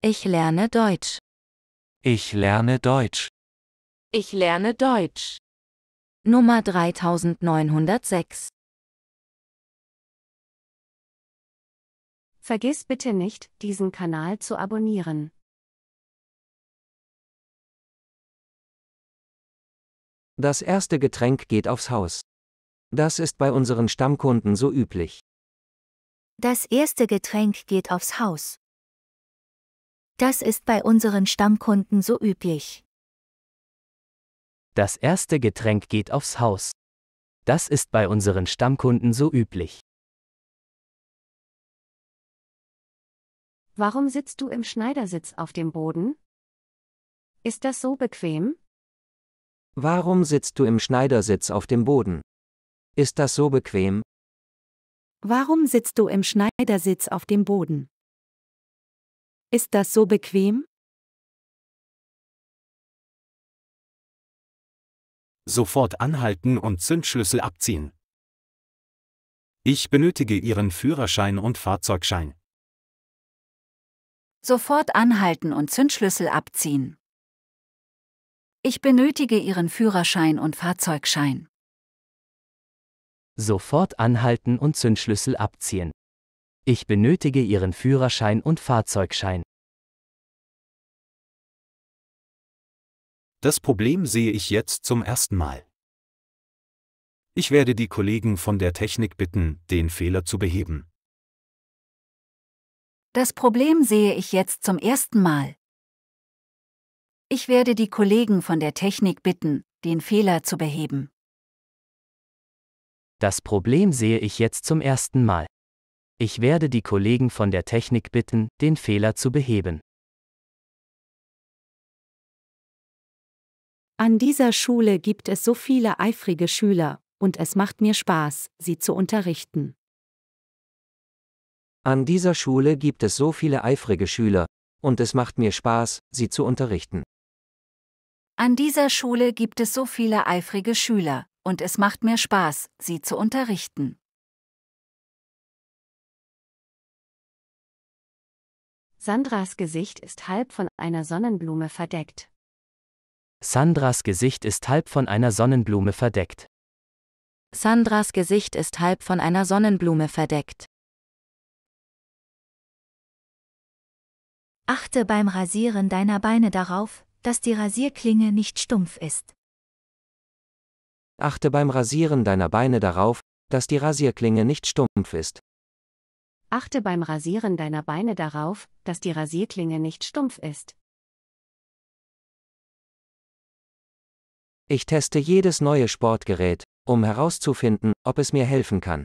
Ich lerne Deutsch. Ich lerne Deutsch. Ich lerne Deutsch. Nummer 3906. Vergiss bitte nicht, diesen Kanal zu abonnieren. Das erste Getränk geht aufs Haus. Das ist bei unseren Stammkunden so üblich. Das erste Getränk geht aufs Haus. Das ist bei unseren Stammkunden so üblich. Das erste Getränk geht aufs Haus. Das ist bei unseren Stammkunden so üblich. Warum sitzt du im Schneidersitz auf dem Boden? Ist das so bequem? Warum sitzt du im Schneidersitz auf dem Boden? Ist das so bequem? Warum sitzt du im Schneidersitz auf dem Boden? Ist das so bequem? Sofort anhalten und Zündschlüssel abziehen. Ich benötige Ihren Führerschein und Fahrzeugschein. Sofort anhalten und Zündschlüssel abziehen. Ich benötige Ihren Führerschein und Fahrzeugschein. Sofort anhalten und Zündschlüssel abziehen. Ich benötige Ihren Führerschein und Fahrzeugschein. Das Problem sehe ich jetzt zum ersten Mal. Ich werde die Kollegen von der Technik bitten, den Fehler zu beheben. Das Problem sehe ich jetzt zum ersten Mal. Ich werde die Kollegen von der Technik bitten, den Fehler zu beheben. Das Problem sehe ich jetzt zum ersten Mal. Ich werde die Kollegen von der Technik bitten, den Fehler zu beheben. An dieser Schule gibt es so viele eifrige Schüler, und es macht mir Spaß, sie zu unterrichten. An dieser Schule gibt es so viele eifrige Schüler, und es macht mir Spaß, sie zu unterrichten. An dieser Schule gibt es so viele eifrige Schüler, und es macht mir Spaß, sie zu unterrichten. Sandras Gesicht ist halb von einer Sonnenblume verdeckt. Sandras Gesicht ist halb von einer Sonnenblume verdeckt. Sandras Gesicht ist halb von einer Sonnenblume verdeckt. Achte beim Rasieren deiner Beine darauf, dass die Rasierklinge nicht stumpf ist. Achte beim Rasieren deiner Beine darauf, dass die Rasierklinge nicht stumpf ist. Achte beim Rasieren deiner Beine darauf, dass die Rasierklinge nicht stumpf ist. Ich teste jedes neue Sportgerät, um herauszufinden, ob es mir helfen kann.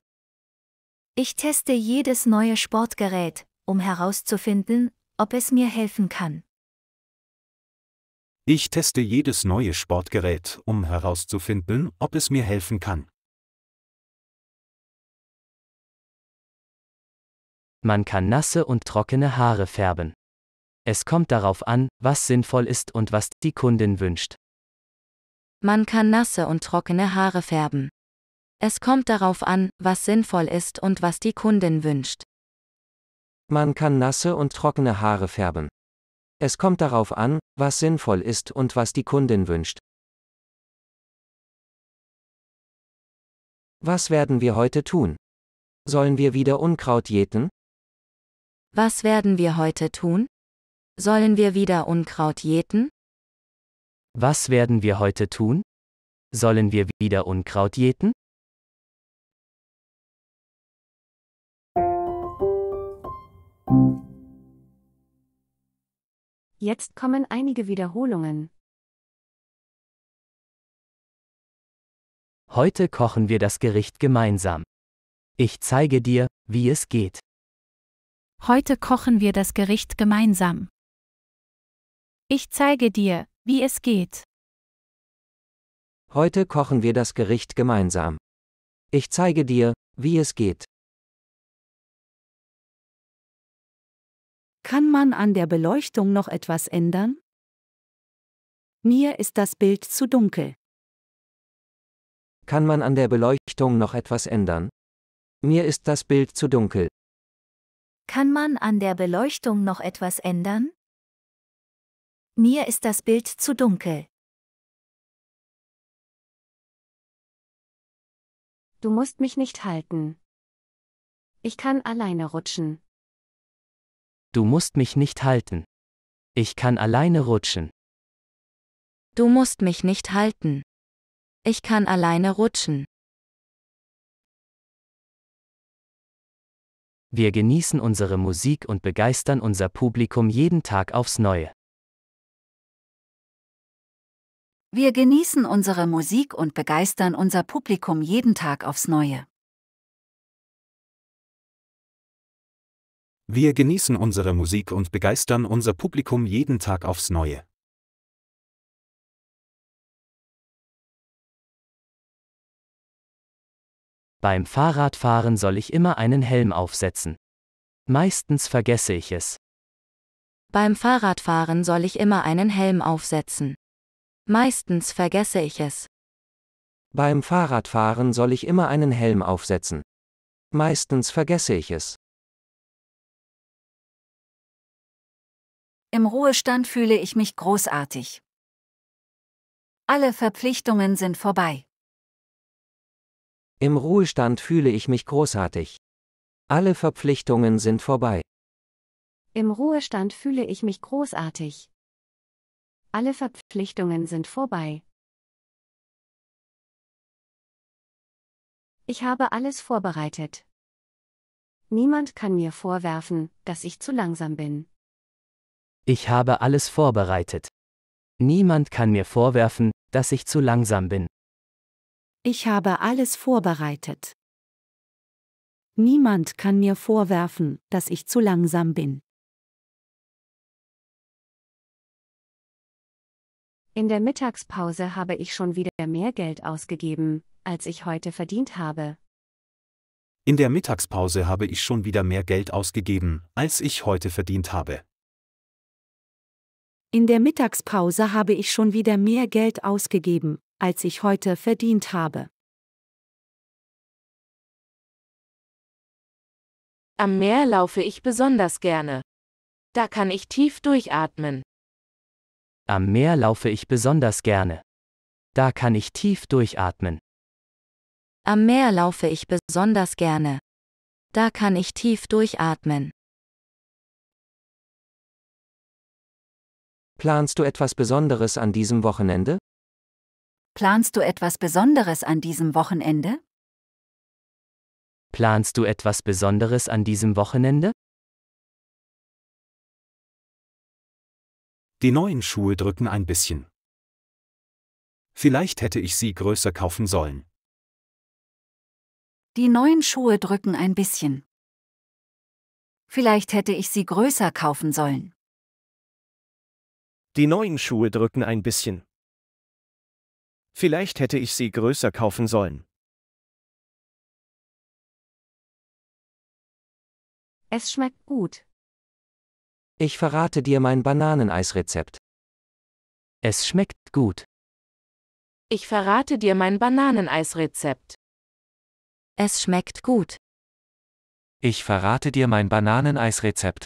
Ich teste jedes neue Sportgerät, um herauszufinden, ob es mir helfen kann. Ich teste jedes neue Sportgerät, um herauszufinden, ob es mir helfen kann. Man kann nasse und trockene Haare färben. Es kommt darauf an, was sinnvoll ist und was die Kundin wünscht. Man kann nasse und trockene Haare färben. Es kommt darauf an, was sinnvoll ist und was die Kundin wünscht. Man kann nasse und trockene Haare färben. Es kommt darauf an, was sinnvoll ist und was die Kundin wünscht. Was werden wir heute tun? Sollen wir wieder Unkraut jäten? Was werden wir heute tun? Sollen wir wieder Unkraut jäten? Was werden wir heute tun? Sollen wir wieder Unkraut jäten? Jetzt kommen einige Wiederholungen. Heute kochen wir das Gericht gemeinsam. Ich zeige dir, wie es geht. Heute kochen wir das Gericht gemeinsam. Ich zeige dir, wie es geht. Heute kochen wir das Gericht gemeinsam. Ich zeige dir, wie es geht. Kann man an der Beleuchtung noch etwas ändern? Mir ist das Bild zu dunkel. Kann man an der Beleuchtung noch etwas ändern? Mir ist das Bild zu dunkel. Kann man an der Beleuchtung noch etwas ändern? Mir ist das Bild zu dunkel. Du musst mich nicht halten. Ich kann alleine rutschen. Du musst mich nicht halten. Ich kann alleine rutschen. Du musst mich nicht halten. Ich kann alleine rutschen. Wir genießen unsere Musik und begeistern unser Publikum jeden Tag aufs Neue. Wir genießen unsere Musik und begeistern unser Publikum jeden Tag aufs Neue. Wir genießen unsere Musik und begeistern unser Publikum jeden Tag aufs Neue. Beim Fahrradfahren soll ich immer einen Helm aufsetzen. Meistens vergesse ich es. Beim Fahrradfahren soll ich immer einen Helm aufsetzen. Meistens vergesse ich es. Beim Fahrradfahren soll ich immer einen Helm aufsetzen. Meistens vergesse ich es. Im Ruhestand fühle ich mich großartig. Alle Verpflichtungen sind vorbei. Im Ruhestand fühle ich mich großartig. Alle Verpflichtungen sind vorbei. Im Ruhestand fühle ich mich großartig. Alle Verpflichtungen sind vorbei. Ich habe alles vorbereitet. Niemand kann mir vorwerfen, dass ich zu langsam bin. Ich habe alles vorbereitet. Niemand kann mir vorwerfen, dass ich zu langsam bin. Ich habe alles vorbereitet. Niemand kann mir vorwerfen, dass ich zu langsam bin. In der Mittagspause habe ich schon wieder mehr Geld ausgegeben, als ich heute verdient habe. In der Mittagspause habe ich schon wieder mehr Geld ausgegeben, als ich heute verdient habe. In der Mittagspause habe ich schon wieder mehr Geld ausgegeben, als ich heute verdient habe. Am Meer laufe ich besonders gerne. Da kann ich tief durchatmen. Am Meer laufe ich besonders gerne. Da kann ich tief durchatmen. Am Meer laufe ich besonders gerne. Da kann ich tief durchatmen. Planst du etwas Besonderes an diesem Wochenende? Planst du etwas Besonderes an diesem Wochenende? Planst du etwas Besonderes an diesem Wochenende? Die neuen Schuhe drücken ein bisschen. Vielleicht hätte ich sie größer kaufen sollen. Die neuen Schuhe drücken ein bisschen. Vielleicht hätte ich sie größer kaufen sollen. Die neuen Schuhe drücken ein bisschen. Vielleicht hätte ich sie größer kaufen sollen. Es schmeckt gut. Ich verrate dir mein Bananeneisrezept. Es schmeckt gut. Ich verrate dir mein Bananeneisrezept. Es schmeckt gut. Ich verrate dir mein Bananeneisrezept.